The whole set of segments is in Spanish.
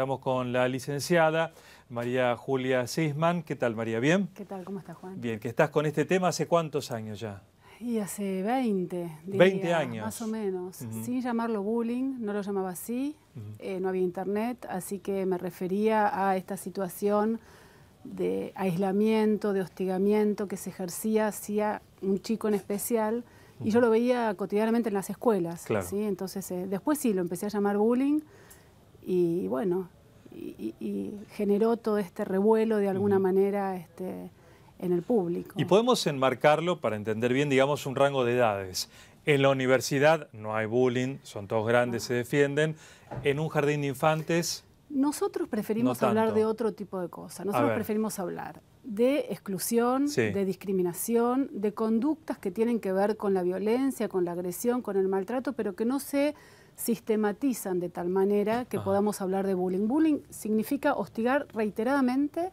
Estamos con la licenciada María Julia Sisman. ¿Qué tal, María? ¿Bien? ¿Qué tal? ¿Cómo estás, Juan? Bien, que estás con este tema hace cuántos años ya. Y hace 20, diría, 20 años. Más o menos. Sin llamarlo bullying, no lo llamaba así, eh, no había internet, así que me refería a esta situación de aislamiento, de hostigamiento que se ejercía hacia un chico en especial. Y yo lo veía cotidianamente en las escuelas. Claro. ¿sí? Entonces, eh, después sí, lo empecé a llamar bullying y bueno, y, generó todo este revuelo de alguna manera este, en el público. Y podemos enmarcarlo para entender bien, digamos, un rango de edades. En la universidad no hay bullying, son todos grandes, se defienden. En un jardín de infantes... Nosotros preferimos hablar de otro tipo de cosas. Nosotros preferimos hablar de exclusión, de discriminación, de conductas que tienen que ver con la violencia, con la agresión, con el maltrato, pero que no se sistematizan de tal manera que podamos hablar de bullying. Bullying significa hostigar reiteradamente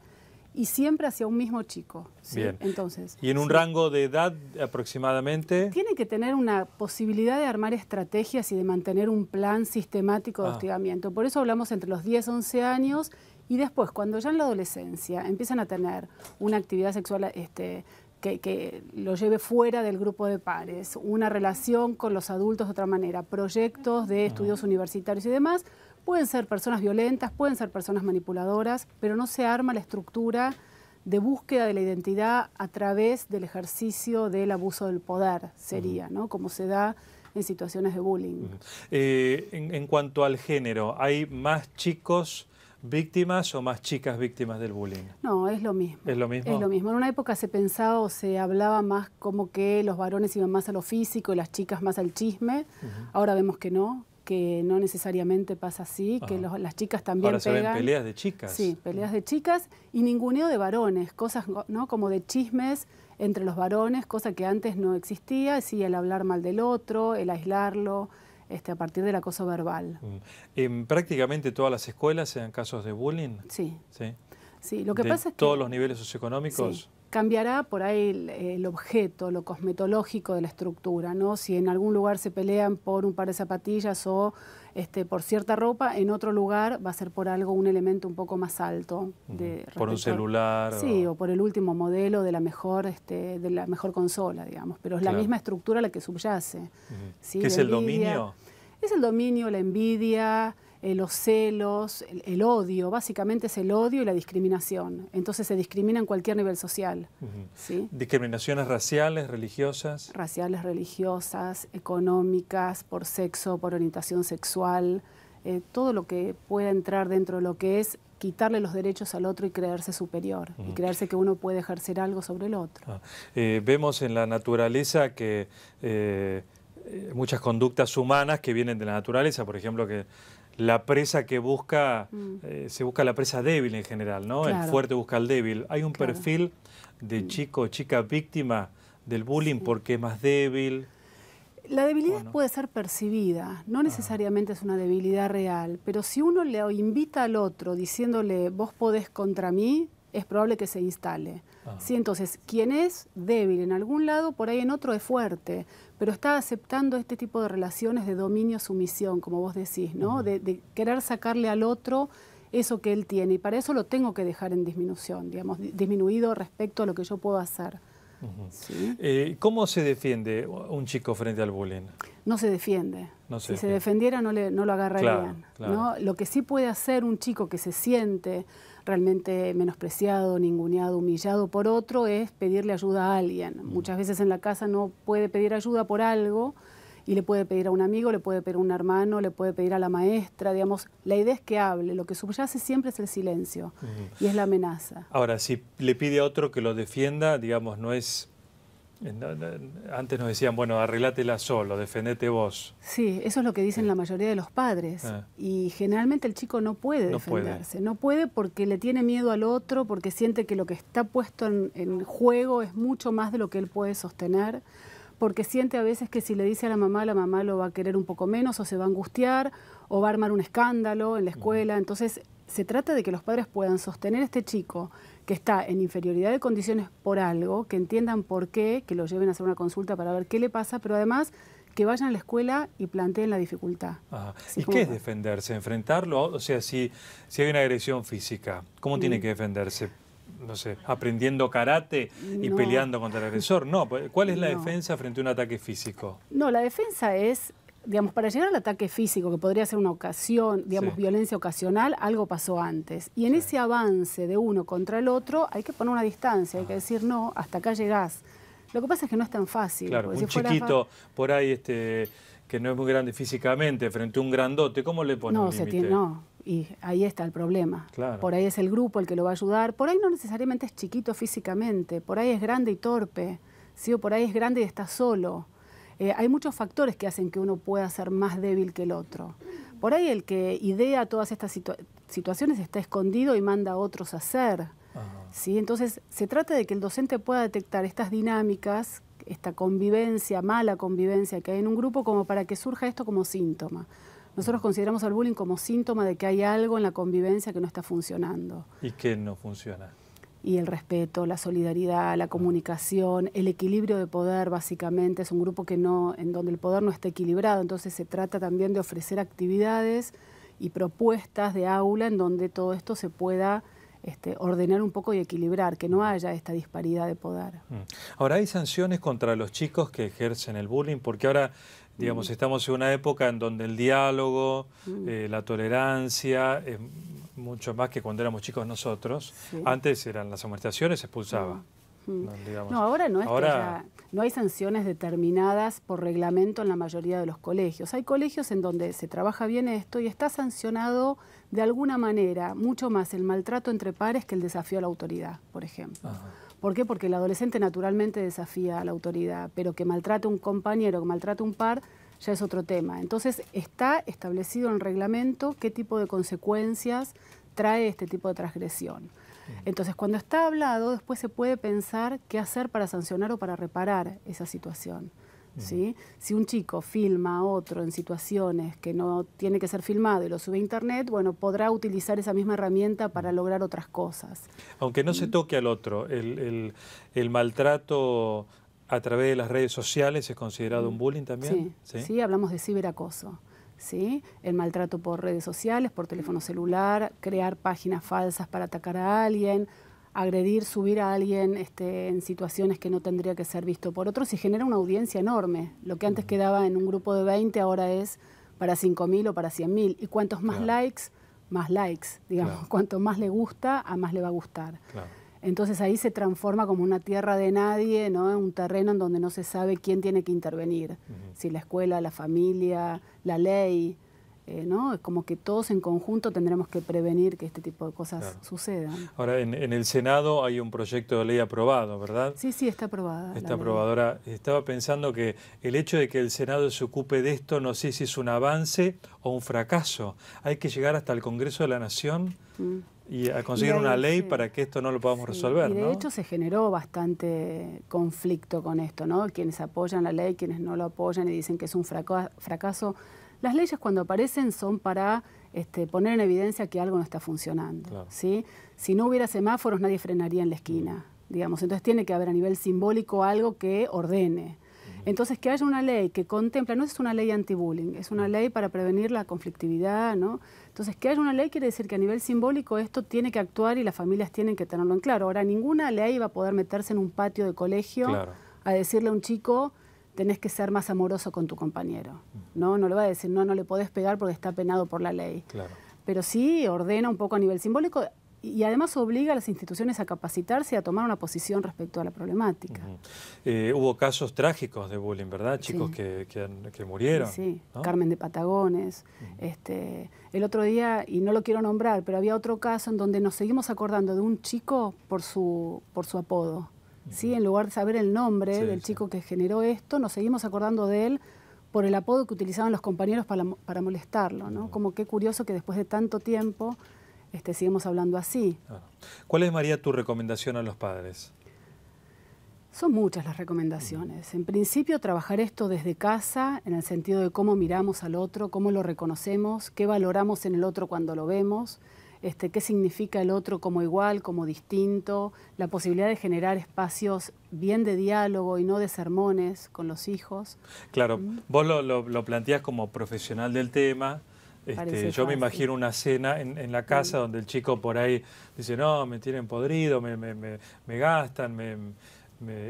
y siempre hacia un mismo chico. Bien. Entonces, ¿Y en un rango de edad aproximadamente? Tiene que tener una posibilidad de armar estrategias y de mantener un plan sistemático de ah. hostigamiento. Por eso hablamos entre los 10, 11 años y después, cuando ya en la adolescencia empiezan a tener una actividad sexual este, que, lo lleve fuera del grupo de pares, una relación con los adultos de otra manera, proyectos de estudios universitarios y demás, pueden ser personas violentas, pueden ser personas manipuladoras, pero no se arma la estructura de búsqueda de la identidad a través del ejercicio del abuso del poder, sería, ¿no? Como se da en situaciones de bullying. Eh, en, cuanto al género, ¿hay más chicos víctimas o más chicas víctimas del bullying? No, es lo mismo. ¿Es lo mismo? Es lo mismo. En una época se pensaba o se hablaba más como que los varones iban más a lo físico y las chicas más al chisme. Ahora vemos que no, que no necesariamente pasa así, que las chicas también Ahora pegan. se ven peleas de chicas. Sí, peleas de chicas y ninguneo de varones, cosas ¿no? como de chismes entre los varones, cosa que antes no existía, sí, el hablar mal del otro, el aislarlo, este, a partir del acoso verbal. Mm. En prácticamente todas las escuelas se casos de bullying. Sí. Sí. sí lo que pasa es que, todos los niveles socioeconómicos. Cambiará por ahí el, el, objeto, lo cosmetológico de la estructura, ¿no? Si en algún lugar se pelean por un par de zapatillas o este, por cierta ropa, en otro lugar va a ser por algo, un elemento un poco más alto. De, por un celular. sí, o... por el último modelo de la mejor, este, de la mejor consola, digamos, pero es la misma estructura la que subyace. ¿Qué es el dominio? Es el dominio, la envidia, eh, los celos, el, odio, básicamente es el odio y la discriminación. Entonces se discrimina en cualquier nivel social. Discriminaciones raciales, religiosas. Raciales, religiosas, económicas, por sexo, por orientación sexual, eh, todo lo que pueda entrar dentro de lo que es quitarle los derechos al otro y creerse superior, y creerse que uno puede ejercer algo sobre el otro. Ah, eh, vemos en la naturaleza que muchas conductas humanas que vienen de la naturaleza, por ejemplo, que la presa que busca, mm. eh, se busca la presa débil en general, ¿no? El fuerte busca al débil. Hay un perfil de mm. chico o chica víctima del bullying porque es más débil. La debilidad puede ser percibida, no ah. necesariamente es una debilidad real, pero si uno le invita al otro diciéndole vos podés contra mí, es probable que se instale. Ah. ¿Sí? Entonces, quien es débil en algún lado, por ahí en otro es fuerte, pero está aceptando este tipo de relaciones de dominio-sumisión, como vos decís, ¿no? De, de, querer sacarle al otro eso que él tiene, y para eso lo tengo que dejar en disminución, digamos, disminuido respecto a lo que yo puedo hacer. Eh, ¿Cómo se defiende un chico frente al bullying? No se defiende. si se defendiera no, le, lo agarrarían. Lo que sí puede hacer un chico que se siente realmente menospreciado, ninguneado, humillado por otro es pedirle ayuda a alguien. Muchas veces en la casa no puede pedir ayuda por algo y le puede pedir a un amigo, le puede pedir a un hermano, le puede pedir a la maestra, digamos, la idea es que hable, lo que subyace siempre es el silencio y es la amenaza. Ahora, si le pide a otro que lo defienda, digamos, no es... Eh, antes nos decían, bueno, arreglátela solo, defendete vos. Sí, eso es lo que dicen la mayoría de los padres. Ah. Y generalmente el chico no puede defenderse, no puede porque le tiene miedo al otro, porque siente que lo que está puesto en juego es mucho más de lo que él puede sostener porque siente a veces que si le dice a la mamá, la mamá lo va a querer un poco menos o se va a angustiar o va a armar un escándalo en la escuela. Entonces, se trata de que los padres puedan sostener a este chico que está en inferioridad de condiciones por algo, que entiendan por qué, que lo lleven a hacer una consulta para ver qué le pasa, pero además que vayan a la escuela y planteen la dificultad. ¿Y qué es defenderse? ¿Enfrentarlo? O sea, si, si hay una agresión física, ¿cómo mm. tiene que defenderse? no sé, aprendiendo karate y peleando contra el agresor. No, pues, ¿cuál es la defensa frente a un ataque físico? No, la defensa es digamos, para llegar al ataque físico, que podría ser una ocasión, digamos, violencia ocasional, algo pasó antes. Y en ese avance de uno contra el otro hay que poner una distancia, hay que ah. decir, no, hasta acá llegás. Lo que pasa es que no es tan fácil. Claro, un chiquito por ahí este, que no es muy grande físicamente, frente a un grandote, ¿cómo le pone no, tiene, no, y ahí está el problema. Por ahí es el grupo el que lo va a ayudar, por ahí no necesariamente es chiquito físicamente, por ahí es grande y torpe, ¿sí? o por ahí es grande y está solo. Eh, hay muchos factores que hacen que uno pueda ser más débil que el otro. Por ahí el que idea todas estas situaciones está escondido y manda a otros a hacer. ¿sí? Entonces, se trata de que el docente pueda detectar estas dinámicas esta convivencia, mala convivencia que hay en un grupo, como para que surja esto como síntoma. Nosotros consideramos al bullying como síntoma de que hay algo en la convivencia que no está funcionando. ¿Y qué no funciona? Y el respeto, la solidaridad, la comunicación, el equilibrio de poder, básicamente, es un grupo que no, en donde el poder no está equilibrado. Entonces se trata también de ofrecer actividades y propuestas de aula en donde todo esto se pueda este, ordenar un poco y equilibrar, que no haya esta disparidad de poder. Mm. Ahora, ¿hay sanciones contra los chicos que ejercen el bullying? Porque ahora, digamos, mm. estamos en una época en donde el diálogo, mm. eh, la tolerancia, es eh, mucho más que cuando éramos chicos nosotros. Antes eran las amonestaciones, se expulsaba. No, ahora no es no hay sanciones determinadas por reglamento en la mayoría de los colegios. Hay colegios en donde se trabaja bien esto y está sancionado de alguna manera mucho más el maltrato entre pares que el desafío a la autoridad, por ejemplo. ¿Por qué? Porque el adolescente naturalmente desafía a la autoridad, pero que maltrate un compañero, que maltrate un par, ya es otro tema. Entonces está establecido en el reglamento qué tipo de consecuencias trae este tipo de transgresión. Entonces, cuando está hablado, después se puede pensar qué hacer para sancionar o para reparar esa situación. Si un chico filma a otro en situaciones que no tiene que ser filmado y lo sube a internet, bueno, podrá utilizar esa misma herramienta para lograr otras cosas. Aunque no se toque al otro, el, maltrato a través de las redes sociales es considerado un bullying también. Sí, sí, hablamos de ciberacoso. ¿sí? el maltrato por redes sociales, por teléfono celular, crear páginas falsas para atacar a alguien, agredir, subir a alguien este, en situaciones que no tendría que ser visto por otros y genera una audiencia enorme. Lo que antes quedaba en un grupo de 20 ahora es para 5.000 o para 100.000. Y cuantos más likes, más likes, digamos. Cuanto más le gusta, a más le va a gustar. Entonces ahí se transforma como una tierra de nadie, ¿no? un terreno en donde no se sabe quién tiene que intervenir, si la escuela, la familia, la ley. Eh, ¿no? Es como que todos en conjunto tendremos que prevenir que este tipo de cosas sucedan. Ahora, en, el Senado hay un proyecto de ley aprobado, ¿verdad? Sí, sí, está aprobada. Está aprobadora. estaba pensando que el hecho de que el Senado se ocupe de esto, no sé si es un avance o un fracaso. Hay que llegar hasta el Congreso de la Nación. Mm y a conseguir una ley para que esto no lo podamos resolver. Y de hecho se generó bastante conflicto con esto, ¿no? Quienes apoyan la ley, quienes no lo apoyan y dicen que es un fracaso. Las leyes cuando aparecen son para este, poner en evidencia que algo no está funcionando. Si no hubiera semáforos nadie frenaría en la esquina, mm. digamos. Entonces tiene que haber a nivel simbólico algo que ordene. Entonces, que haya una ley que contempla, no es una ley anti-bullying, es una mm. ley para prevenir la conflictividad, ¿no? Entonces, que haya una ley quiere decir que a nivel simbólico esto tiene que actuar y las familias tienen que tenerlo en claro. Ahora, ninguna ley va a poder meterse en un patio de colegio a decirle a un chico, tenés que ser más amoroso con tu compañero, mm. ¿no? No le va a decir, no, no le podés pegar porque está penado por la ley. Claro. Pero sí ordena un poco a nivel simbólico y además obliga a las instituciones a capacitarse y a tomar una posición respecto a la problemática. Eh, hubo casos trágicos de bullying, ¿verdad? Chicos que, murieron. Sí, Carmen de Patagones. este, el otro día, y no lo quiero nombrar, pero había otro caso en donde nos seguimos acordando de un chico por su, por su apodo. En lugar de saber el nombre del chico que generó esto, nos seguimos acordando de él por el apodo que utilizaban los compañeros para, para molestarlo. Como qué curioso que después de tanto tiempo este, sigamos hablando así. ¿Cuál es, María, tu recomendación a los padres? Son muchas las recomendaciones. En principio, trabajar esto desde casa, en el sentido de cómo miramos al otro, cómo lo reconocemos, qué valoramos en el otro cuando lo vemos, este, qué significa el otro como igual, como distinto, la posibilidad de generar espacios bien de diálogo y no de sermones con los hijos. Claro, vos lo, lo, lo como profesional del tema, este, yo me imagino una cena en, la casa donde el chico por ahí dice, no, me tienen podrido, me, me, me, gastan,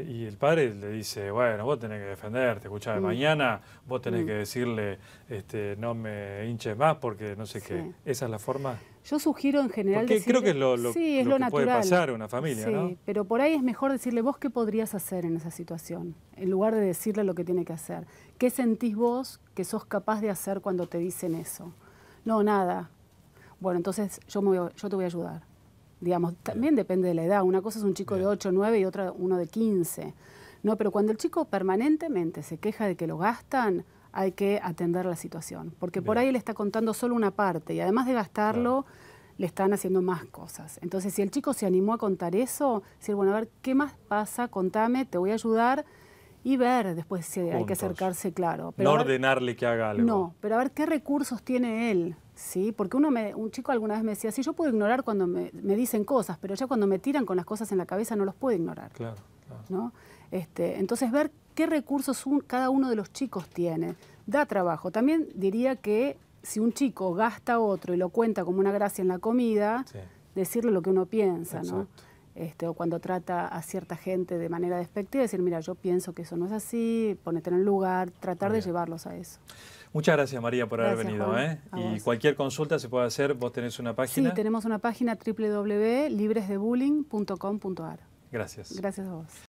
y el padre le dice, bueno, vos tenés que defenderte, escuchá, mañana vos tenés que decirle, este, no me hinches más porque no sé qué. ¿Esa es la forma? Yo sugiero en general... Porque creo que es lo, lo, sí, lo, natural. puede pasar una familia, sí, pero por ahí es mejor decirle vos qué podrías hacer en esa situación, en lugar de decirle lo que tiene que hacer. ¿Qué sentís vos que sos capaz de hacer cuando te dicen eso? No, nada. Bueno, entonces yo, yo te voy a ayudar. Digamos, también depende de la edad. Una cosa es un chico de 8, 9 y otra uno de 15. No, pero cuando el chico permanentemente se queja de que lo gastan, hay que atender la situación. Porque por ahí le está contando solo una parte y además de gastarlo, le están haciendo más cosas. Entonces, si el chico se animó a contar eso, decir, bueno, a ver, ¿qué más pasa? Contame, te voy a ayudar y ver después si hay que acercarse, claro. Pero no ordenarle que haga algo. No, pero a ver qué recursos tiene él, ¿sí? Porque uno me, un chico alguna vez me decía, sí, yo puedo ignorar cuando me, dicen cosas, pero ya cuando me tiran con las cosas en la cabeza no los puedo ignorar. Claro, claro. ¿no? Este, entonces, ver qué recursos cada uno de los chicos tiene. Da trabajo. También diría que si un chico gasta a otro y lo cuenta como una gracia en la comida, decirle lo que uno piensa, este, o cuando trata a cierta gente de manera despectiva, decir, mira, yo pienso que eso no es así, ponete en el lugar, tratar de llevarlos a eso. Muchas gracias María por haber venido. ¿eh? Y cualquier consulta se puede hacer, vos tenés una página. Sí, tenemos una página www.libresdebullying.com.ar. Gracias. Gracias a vos.